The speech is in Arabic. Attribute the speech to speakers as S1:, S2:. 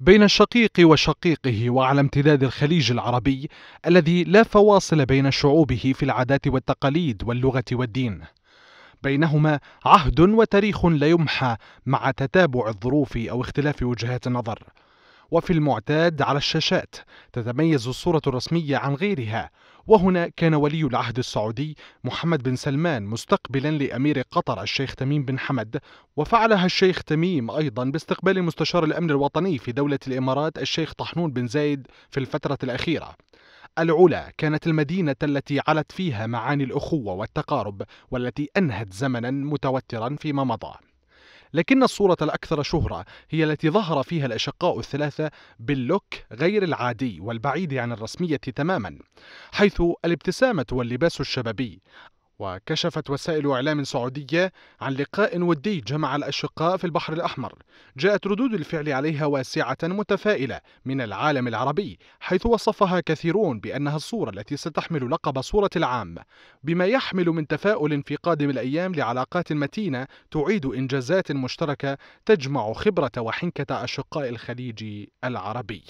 S1: بين الشقيق وشقيقه وعلى امتداد الخليج العربي الذي لا فواصل بين شعوبه في العادات والتقاليد واللغة والدين بينهما عهد وتاريخ لا يمحى مع تتابع الظروف أو اختلاف وجهات النظر وفي المعتاد على الشاشات تتميز الصورة الرسمية عن غيرها وهنا كان ولي العهد السعودي محمد بن سلمان مستقبلا لأمير قطر الشيخ تميم بن حمد وفعلها الشيخ تميم أيضا باستقبال مستشار الأمن الوطني في دولة الإمارات الشيخ طحنون بن زايد في الفترة الأخيرة العلا كانت المدينة التي علت فيها معاني الأخوة والتقارب والتي أنهت زمنا متوترا فيما مضى لكن الصورة الأكثر شهرة هي التي ظهر فيها الأشقاء الثلاثة باللوك غير العادي والبعيد عن الرسمية تماما حيث الابتسامة واللباس الشبابي وكشفت وسائل إعلام سعودية عن لقاء ودي جمع الأشقاء في البحر الأحمر جاءت ردود الفعل عليها واسعة متفائلة من العالم العربي حيث وصفها كثيرون بأنها الصورة التي ستحمل لقب صورة العام بما يحمل من تفاؤل في قادم الأيام لعلاقات متينة تعيد إنجازات مشتركة تجمع خبرة وحنكة أشقاء الخليج العربي